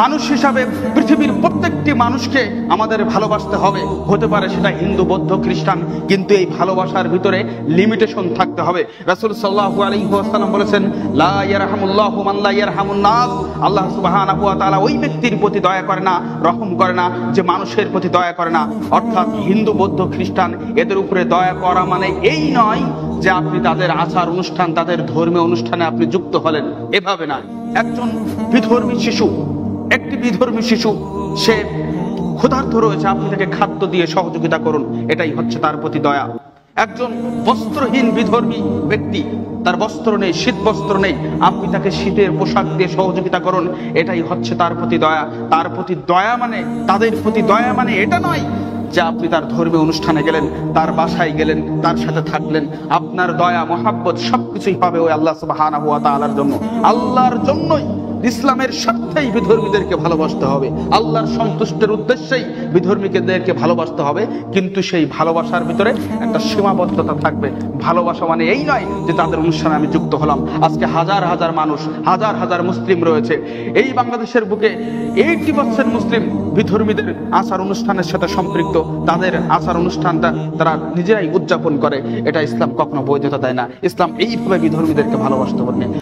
মানুষ হিসাবে পৃথিবীর প্রত্যেকটি মানুষকে আমাদের ভালোবাসতে হবে হতে পারে সেটা হিন্দু বৌদ্ধ খ্রিস্টান কিন্তু এই ভালোবাসার ভিতরে লিমিটেশন থাকতে হবে রাসুল সাল্লাহ আলহিহাসাল্লাম বলেছেন লাহমুল্লাহ মাল্লাহামুন্নাস আল্লাহ সুবাহ ওই ব্যক্তির প্রতি দয়া করে না রহম করে না যে মানুষের প্রতি দয়া করে না অর্থাৎ হিন্দু বৌদ্ধ খ্রিস্টান এদের উপরে দয়া করা মানে এই নয় যে আপনি তাদের আচার অনুষ্ঠান তাদের ধর্মীয় অনুষ্ঠানে আপনি যুক্ত হলেন এভাবে না একজন বিধর্মী শিশু একটি বিধর্মী শিশু সে ক্ষুধার্থ রয়েছে আপনি তাকে খাদ্য দিয়ে সহযোগিতা করুন এটাই হচ্ছে তার প্রতি দয়া একজন বস্ত্রহীন বিধর্মী ব্যক্তি তার বস্ত্র নেই শীত বস্ত্র নেই আপনি তাকে শীতের পোশাক দিয়ে সহযোগিতা করুন এটাই হচ্ছে তার প্রতি দয়া তার প্রতি দয়া মানে তাদের প্রতি দয়া মানে এটা নয় যে আপনি তার ধর্মীয় অনুষ্ঠানে গেলেন তার বাসায় গেলেন তার সাথে থাকলেন আপনার দয়া মহাব্বত সবকিছুই হবে ওই আল্লাহ সব হানা হুয়া তালার জন্য আল্লাহর জন্যই ইসলামের স্বার্থেই বিধর্মীদেরকে ভালোবাসতে হবে আল্লাহর সন্তুষ্টের উদ্দেশ্যেই বিধর্মীদেরকে ভালোবাসতে হবে কিন্তু সেই ভালোবাসার ভিতরে একটা সীমাবদ্ধতা থাকবে ভালোবাসা মানে এই নয় যে তাদের অনুষ্ঠানে আমি যুক্ত হলাম আজকে হাজার হাজার মানুষ হাজার হাজার মুসলিম রয়েছে এই বাংলাদেশের বুকে এইটি পার্সেন্ট মুসলিম বিধর্মীদের আসার অনুষ্ঠানের সাথে সম্পৃক্ত তাদের আচার অনুষ্ঠানটা তারা নিজেরাই উদযাপন করে এটা ইসলাম কখনো বৈধতা দেয় না ইসলাম এইভাবে বিধর্মীদেরকে ভালোবাসতে বলে